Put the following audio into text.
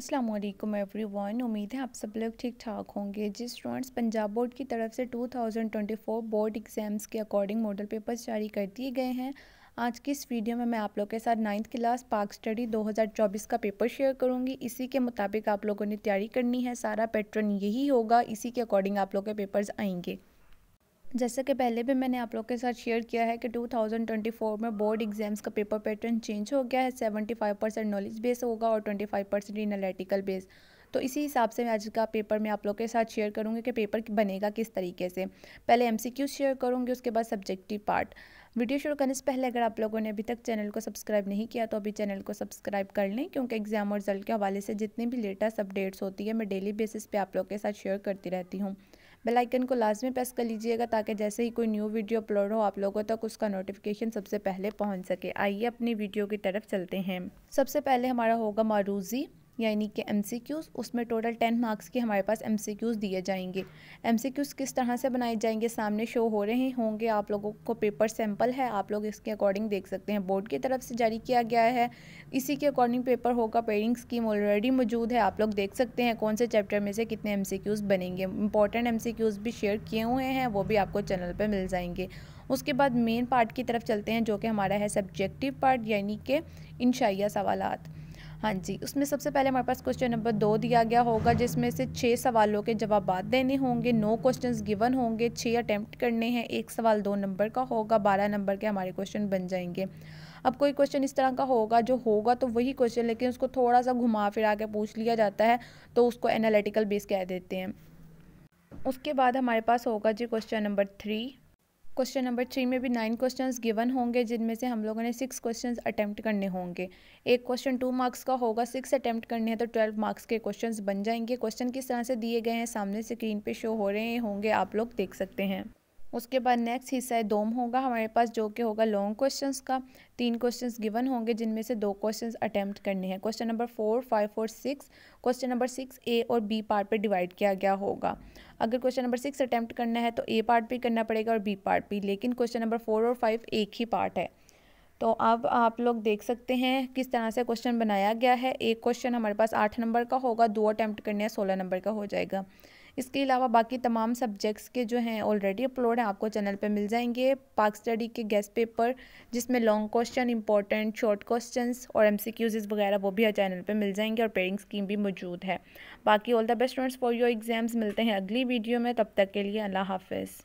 Aslam every one उम्मीद है आप सब लोग ठीक ठाक होंगे जिस स्टूडेंट्स पंजाब बोर्ड की तरफ से 2024 बोर्ड एग्ज़ाम्स के अकॉर्डिंग मॉडल पेपर्स जारी कर दिए गए हैं आज की इस वीडियो में मैं आप लोगों के साथ नाइन्थ क्लास पार्क स्टडी 2024 का पेपर शेयर करूंगी इसी के मुताबिक आप लोगों ने तैयारी करनी है सारा पैटर्न यही होगा इसी के अकॉर्डिंग आप लोग के पेपर्स आएंगे जैसे कि पहले भी मैंने आप लोग के साथ शेयर किया है कि 2024 में बोर्ड एग्जाम्स का पेपर पैटर्न चेंज हो गया है 75 परसेंट नॉलेज बेस होगा और 25 परसेंट इनालिटिकल बेस तो इसी हिसाब से मैं आज का पेपर मैं आप लोग के साथ शेयर करूँगी कि पेपर बनेगा किस तरीके से पहले एम शेयर करूँगी उसके बाद सब्जेक्टिव पार्ट वीडियो शुरू करने से पहले अगर आप लोगों ने अभी तक चैनल को सब्सक्राइब नहीं किया तो अभी चैनल को सब्सक्राइब कर लें क्योंकि एग्जाम और रिजल्ट के हवाले से जितनी भी लेटेस्ट अपडेट्स होती है मैं डेली बेसिस पे आप लोग के साथ शेयर करती रहती हूँ बेलाइकन को लाजमी प्रेस कर लीजिएगा ताकि जैसे ही कोई न्यू वीडियो अपलोड हो आप लोगों तक उसका नोटिफिकेशन सबसे पहले पहुँच सके आइए अपनी वीडियो की तरफ चलते हैं सबसे पहले हमारा होगा मारूजी यानी कि एम उसमें टोटल टेन मार्क्स के हमारे पास एम दिए जाएंगे एम किस तरह से बनाए जाएंगे सामने शो हो रहे होंगे आप लोगों को पेपर सैम्पल है आप लोग इसके अकॉर्डिंग देख सकते हैं बोर्ड की तरफ से जारी किया गया है इसी के अकॉर्डिंग पेपर होगा पेरिंग स्कीम ऑलरेडी मौजूद है आप लोग देख सकते हैं कौन से चैप्टर में से कितने एम बनेंगे इंपॉर्टेंट एम भी शेयर किए हुए हैं वो भी आपको चैनल पर मिल जाएंगे उसके बाद मेन पार्ट की तरफ चलते हैं जो कि हमारा है सब्जेक्टिव पार्ट यानी कि इनशाइया सवालत हाँ जी उसमें सबसे पहले हमारे पास क्वेश्चन नंबर दो दिया गया होगा जिसमें से छः सवालों के जवाब देने होंगे नौ क्वेश्चन गिवन होंगे छः अटैम्प्ट करने हैं एक सवाल दो नंबर का होगा बारह नंबर के हमारे क्वेश्चन बन जाएंगे अब कोई क्वेश्चन इस तरह का होगा जो होगा तो वही क्वेश्चन लेकिन उसको थोड़ा सा घुमा फिरा के पूछ लिया जाता है तो उसको एनालिटिकल बेस कह देते हैं उसके बाद हमारे पास होगा जी question number three question number three में भी नाइन क्वेश्चंस गिवन होंगे जिनमें से हम लोगों ने सिक्स क्वेश्चंस अटैम्प्ट करने होंगे एक क्वेश्चन टू मार्क्स का होगा सिक्स अटैम्प्ट करने हैं तो ट्वेल्व मार्क्स के क्वेश्चंस बन जाएंगे क्वेश्चन किस तरह से दिए गए हैं सामने स्क्रीन पे शो हो रहे होंगे आप लोग देख सकते हैं उसके बाद नेक्स्ट हिस्सा है दोम होगा हमारे पास जो कि होगा लॉन्ग क्वेश्चंस का तीन क्वेश्चंस गिवन होंगे जिनमें से दो क्वेश्चंस अटैम्प्ट करने हैं क्वेश्चन नंबर फोर फाइव और six question number six A और बी पार्ट पर डिवाइड किया गया होगा अगर क्वेश्चन नंबर सिक्स अटैम्प्ट करना है तो ए पार्ट भी करना पड़ेगा और बी पार्ट भी लेकिन क्वेश्चन नंबर फोर और फाइव एक ही पार्ट है तो अब आप लोग देख सकते हैं किस तरह से क्वेश्चन बनाया गया है एक क्वेश्चन हमारे पास आठ नंबर का होगा दो अटैम्प्ट करने हैं सोलह नंबर का हो जाएगा इसके अलावा बाकी तमाम सब्जेक्ट्स के जो हैं ऑलरेडी अपलोड हैं आपको चैनल पे मिल जाएंगे पाक स्टडी के गेस्ट पेपर जिसमें long question important short question और एम सी क्यूज़ वगैरह वो भी चैनल पर मिल जाएंगे और पेरिंग स्कीम भी मौजूद है बाकी all the best students for your exams मिलते हैं अगली वीडियो में तब तक के लिए अल्लाह हाफिज़